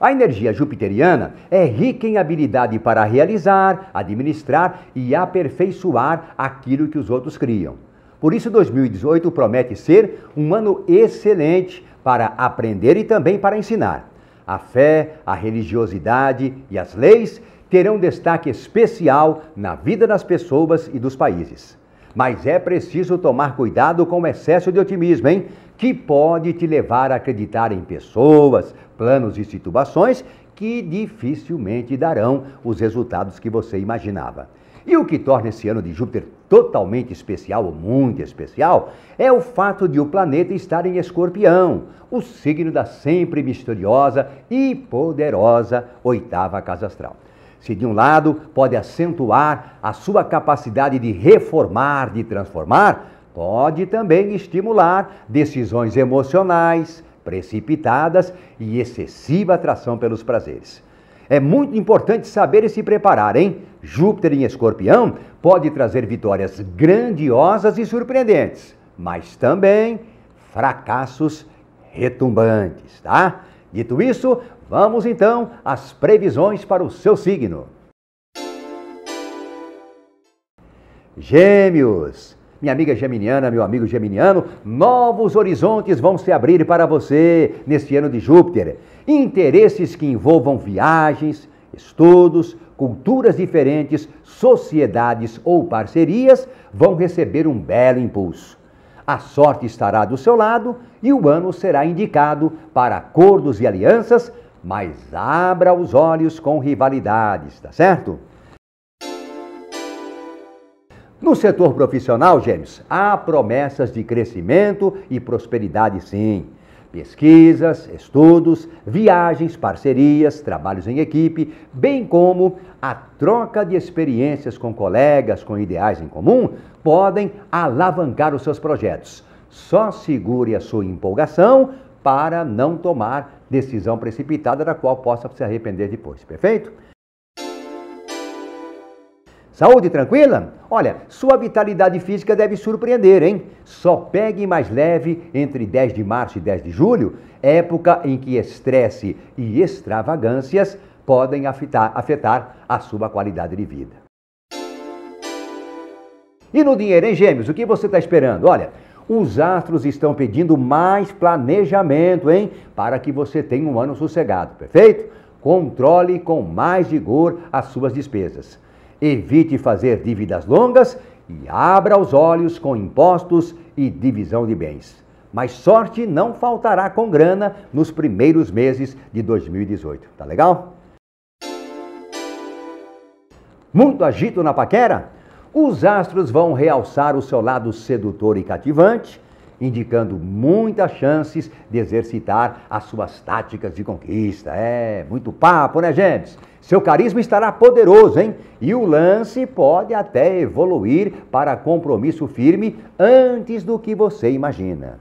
A energia jupiteriana é rica em habilidade para realizar, administrar e aperfeiçoar aquilo que os outros criam. Por isso, 2018 promete ser um ano excelente para aprender e também para ensinar. A fé, a religiosidade e as leis terão destaque especial na vida das pessoas e dos países. Mas é preciso tomar cuidado com o excesso de otimismo, hein? Que pode te levar a acreditar em pessoas, planos e situações que dificilmente darão os resultados que você imaginava. E o que torna esse ano de Júpiter totalmente especial, ou muito especial, é o fato de o planeta estar em Escorpião, o signo da sempre misteriosa e poderosa oitava casa astral. Se de um lado pode acentuar a sua capacidade de reformar, de transformar, pode também estimular decisões emocionais, precipitadas e excessiva atração pelos prazeres. É muito importante saber e se preparar, hein? Júpiter em escorpião pode trazer vitórias grandiosas e surpreendentes, mas também fracassos retumbantes, tá? Dito isso, vamos então às previsões para o seu signo. Gêmeos. Minha amiga geminiana, meu amigo geminiano, novos horizontes vão se abrir para você neste ano de Júpiter. Interesses que envolvam viagens, estudos, culturas diferentes, sociedades ou parcerias vão receber um belo impulso. A sorte estará do seu lado e o ano será indicado para acordos e alianças, mas abra os olhos com rivalidades, tá certo? No setor profissional, Gêmeos, há promessas de crescimento e prosperidade, sim. Pesquisas, estudos, viagens, parcerias, trabalhos em equipe, bem como a troca de experiências com colegas com ideais em comum, podem alavancar os seus projetos. Só segure a sua empolgação para não tomar decisão precipitada da qual possa se arrepender depois, perfeito? Saúde tranquila? Olha, sua vitalidade física deve surpreender, hein? Só pegue mais leve entre 10 de março e 10 de julho, época em que estresse e extravagâncias podem afetar, afetar a sua qualidade de vida. E no dinheiro, hein, gêmeos? O que você está esperando? Olha, os astros estão pedindo mais planejamento, hein? Para que você tenha um ano sossegado, perfeito? Controle com mais rigor as suas despesas evite fazer dívidas longas e abra os olhos com impostos e divisão de bens. Mas sorte não faltará com grana nos primeiros meses de 2018. Tá legal? Muito agito na paquera? Os astros vão realçar o seu lado sedutor e cativante indicando muitas chances de exercitar as suas táticas de conquista. É, muito papo, né, Gêmeos? Seu carisma estará poderoso, hein? E o lance pode até evoluir para compromisso firme antes do que você imagina.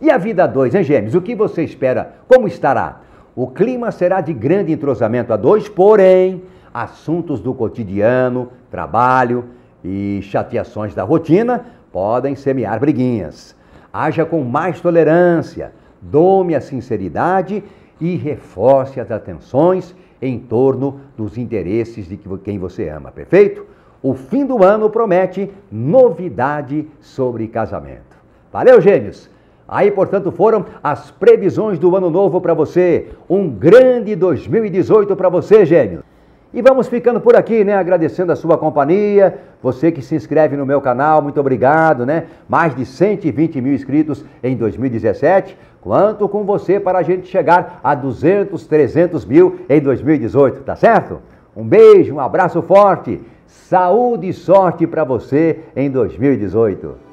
E a vida dois, hein, Gêmeos? O que você espera? Como estará? O clima será de grande entrosamento a dois, porém, assuntos do cotidiano, trabalho e chateações da rotina podem semear briguinhas. Haja com mais tolerância, dome a sinceridade e reforce as atenções em torno dos interesses de quem você ama, perfeito? O fim do ano promete novidade sobre casamento. Valeu, gêmeos! Aí, portanto, foram as previsões do ano novo para você. Um grande 2018 para você, gêmeos! E vamos ficando por aqui, né? Agradecendo a sua companhia, você que se inscreve no meu canal, muito obrigado, né? Mais de 120 mil inscritos em 2017. Quanto com você para a gente chegar a 200, 300 mil em 2018, tá certo? Um beijo, um abraço forte, saúde e sorte para você em 2018.